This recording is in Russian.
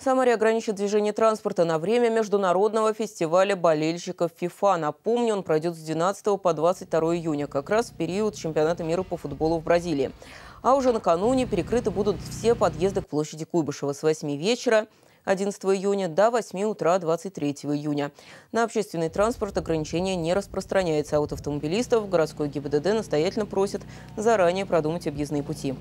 В Самаре ограничат движение транспорта на время международного фестиваля болельщиков ФИФА. Напомню, он пройдет с 12 по 22 июня, как раз в период чемпионата мира по футболу в Бразилии. А уже накануне перекрыты будут все подъезды к площади Куйбышева с 8 вечера 11 июня до 8 утра 23 июня. На общественный транспорт ограничения не распространяется, а вот автомобилистов городской ГИБДД настоятельно просит заранее продумать объездные пути.